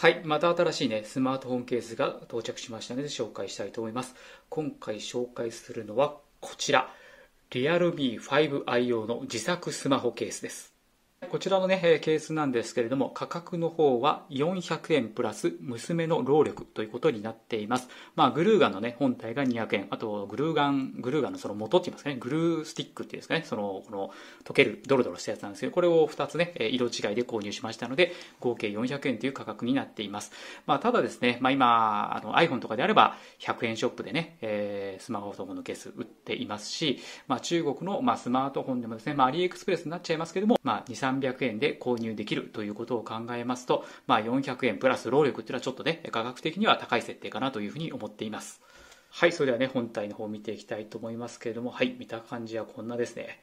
はい、また新しいね、スマートフォンケースが到着しましたので紹介したいと思います。今回紹介するのはこちら、Realme 5i 用の自作スマホケースです。こちらのね、えケースなんですけれども、価格の方は400円プラス娘の労力ということになっています。まあ、グルーガンのね、本体が200円、あと、グルーガン、グルーガンのその元って言いますかね、グルースティックっていうんですかね、その、この、溶ける、ドロドロしたやつなんですけど、これを2つね、色違いで購入しましたので、合計400円という価格になっています。まあ、ただですね、まあ今、あの、iPhone とかであれば、100円ショップでね、えー、スマートフォンのケース売っていますし、まあ、中国の、まあ、スマートフォンでもですね、まあ、アリエクスプレスになっちゃいますけども、まあ、2、300円で購入できるということを考えますと、まあ、400円プラス労力っていうのはちょっとね、価格的には高い設定かなというふうに思っています。はい、それではね、本体の方を見ていきたいと思いますけれども、はい、見た感じはこんなですね。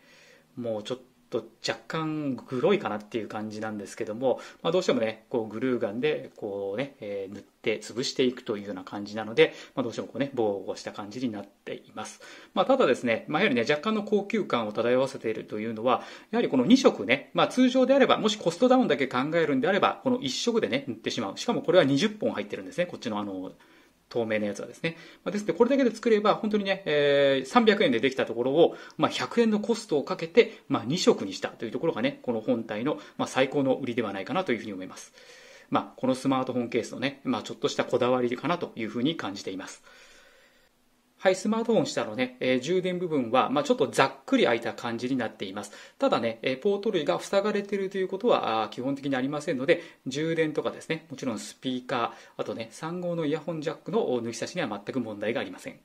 もうちょっと若干グロいかなっていう感じなんですけども、まあ、どうしてもねこうグルーガンでこうね、えー、塗って潰していくというような感じなので、まあ、どうしてもこう、ね、防護した感じになっています、まあ、ただですね、まあ、やはりね若干の高級感を漂わせているというのはやはりこの2色ね、まあ、通常であればもしコストダウンだけ考えるんであればこの1色でね塗ってしまうしかもこれは20本入ってるんですねこっちのあの透明なやつはですね。まあ、ですので、これだけで作れば、本当にね、えー、300円でできたところを、まあ、100円のコストをかけて、まあ、2色にしたというところがね、この本体の、まあ、最高の売りではないかなというふうに思います。まあ、このスマートフォンケースのね、まあ、ちょっとしたこだわりかなというふうに感じています。はい、スマートフォン下のね、えー、充電部分は、まあ、ちょっとざっくり開いた感じになっています。ただね、えー、ポート類が塞がれているということは基本的にありませんので、充電とかですね、もちろんスピーカー、あとね、3号のイヤホンジャックの抜き差しには全く問題がありません。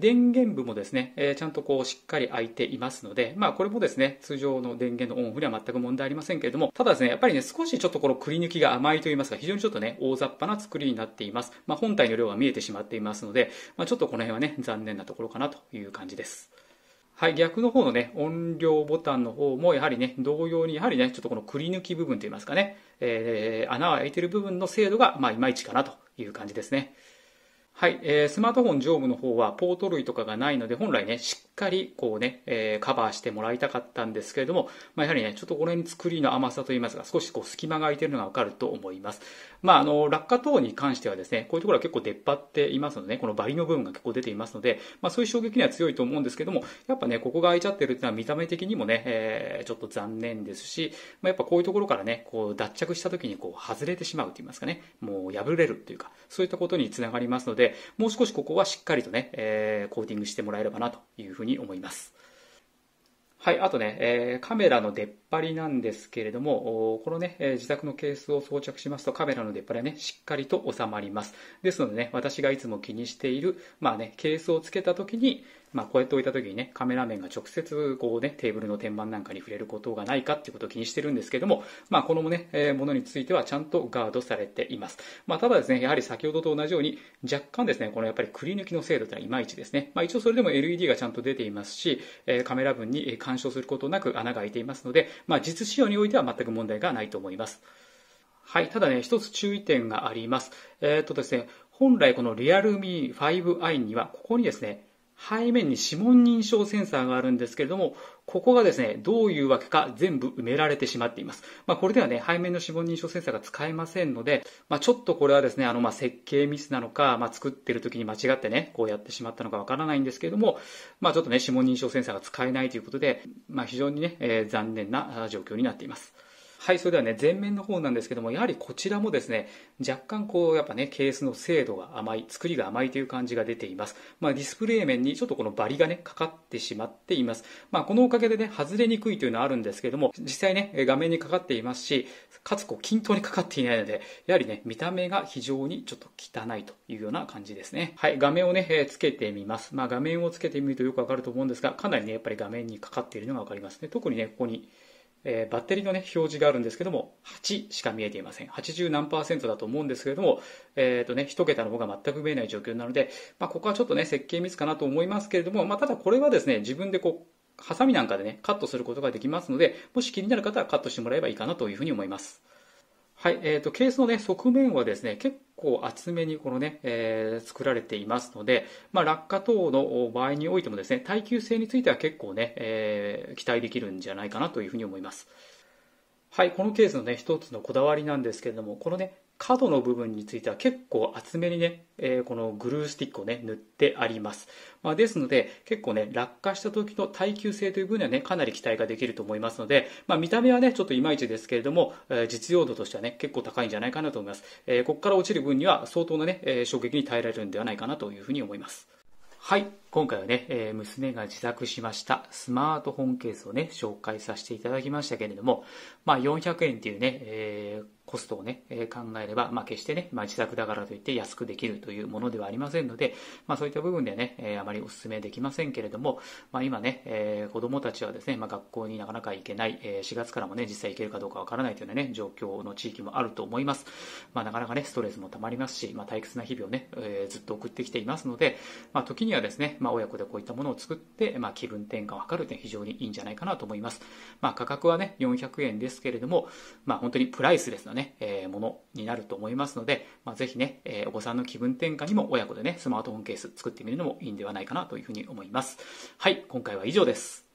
電源部もですね、えちゃんとこうしっかり開いていますので、まあこれもですね、通常の電源のオンオフには全く問題ありませんけれども、ただですね、やっぱりね、少しちょっとこのくり抜きが甘いと言いますか、非常にちょっとね、大雑把な作りになっています。まあ本体の量が見えてしまっていますので、まあちょっとこの辺はね、残念なところかなという感じです。はい、逆の方のね、音量ボタンの方も、やはりね、同様に、やはりね、ちょっとこのくり抜き部分といいますかね、えー、穴が開いてる部分の精度が、まあ、いまいちかなという感じですね。はい、えー、スマートフォン上務の方はポート類とかがないので、本来ね、しっかりこうね、えー、カバーしてもらいたかったんですけれども、まあ、やはりね、ちょっとこの辺作りの甘さといいますか、少しこう隙間が空いているのがわかると思います。まあ、あの、落下等に関してはですね、こういうところは結構出っ張っていますので、ね、このバリの部分が結構出ていますので、まあ、そういう衝撃には強いと思うんですけども、やっぱね、ここが空いちゃってるっていうのは見た目的にもね、えー、ちょっと残念ですし、まあ、やっぱこういうところからね、こう脱着した時にこう外れてしまうといいますかね、もう破れるというか、そういったことにつながりますので、で、もう少しここはしっかりとね、えー、コーティングしてもらえればなというふうに思います。はい、あとね、えー、カメラの出っ張りなんですけれども、このね、えー、自宅のケースを装着しますと、カメラの出っ張りはね、しっかりと収まります。ですのでね、私がいつも気にしている、まあね、ケースをつけた時に、まあ、こうやって置いた時にね、カメラ面が直接こうね、テーブルの天板なんかに触れることがないかっていうことを気にしてるんですけども、まあ、このもね、えー、ものについてはちゃんとガードされています。まあ、ただですね、やはり先ほどと同じように、若干ですね、このやっぱりくり抜きの精度というのはいまいちですね。まあ、一応それでも LED がちゃんと出ていますし、えー、カメラ分に干渉することなく穴が開いていますので、まあ、実使用においては全く問題がないと思います。はい。ただね、一つ注意点があります。えー、っとですね、本来このリアルミ 5i には、ここにですね、背面に指紋認証センサーがあるんですけれども、ここがですね、どういうわけか全部埋められてしまっています。まあ、これではね、背面の指紋認証センサーが使えませんので、まあ、ちょっとこれはですね、あの、ま、設計ミスなのか、まあ、作ってる時に間違ってね、こうやってしまったのかわからないんですけれども、まあ、ちょっとね、指紋認証センサーが使えないということで、まあ、非常にね、えー、残念な状況になっています。はい、それではね、前面の方なんですけども、やはりこちらもですね、若干こう、やっぱね、ケースの精度が甘い、作りが甘いという感じが出ています。まあ、ディスプレイ面にちょっとこのバリがね、かかってしまっています。まあ、このおかげでね、外れにくいというのはあるんですけども、実際ね、画面にかかっていますし、かつこう、均等にかかっていないので、やはりね、見た目が非常にちょっと汚いというような感じですね。はい、画面をね、えー、つけてみます。まあ、画面をつけてみるとよくわかると思うんですが、かなりね、やっぱり画面にかかっているのがわかりますね。特にね、ここに、えー、バッテリーの、ね、表示があるんですけども8しか見えていません80何パーセントだと思うんですけれども、えーとね、1桁の方が全く見えない状況なので、まあ、ここはちょっと、ね、設計ミスかなと思いますけれども、まあ、ただこれはですね自分でこうハサミなんかで、ね、カットすることができますのでもし気になる方はカットしてもらえばいいかなというふうに思います。はい、えーと、ケースの、ね、側面はですね結構厚めにこのね、えー、作られていますので、まあ、落下等の場合においてもですね耐久性については結構ね、ねえー、期待できるんじゃないかなというふうに思います。はい、このケースのね、一つのこだわりなんですけれども、このね、角の部分については結構厚めにね、えー、このグルースティックをね、塗ってあります。まあ、ですので、結構ね、落下した時の耐久性という分にはね、かなり期待ができると思いますので、まあ、見た目はね、ちょっといまいちですけれども、えー、実用度としてはね、結構高いんじゃないかなと思います。えー、ここから落ちる分には相当なね、え衝撃に耐えられるんではないかなというふうに思います。はい。今回はね、えー、娘が自作しましたスマートフォンケースをね、紹介させていただきましたけれども、まあ400円っていうね、えー、コストをね、えー、考えれば、まあ決してね、まあ自作だからといって安くできるというものではありませんので、まあそういった部分ではね、えー、あまりお勧めできませんけれども、まあ今ね、えー、子供たちはですね、まあ学校になかなか行けない、えー、4月からもね、実際行けるかどうかわからないというようなね、状況の地域もあると思います。まあなかなかね、ストレスもたまりますし、まあ退屈な日々をね、えー、ずっと送ってきていますので、まあ時にはですね、まあ、親子でこういったものを作って、まあ、気分転換を図るというのは非常にいいんじゃないかなと思います。まあ、価格はね、400円ですけれども、まあ、本当にプライスレスのね、えー、ものになると思いますので、まあ、ぜひね、えー、お子さんの気分転換にも親子でね、スマートフォンケース作ってみるのもいいんではないかなというふうに思います。はい、今回は以上です。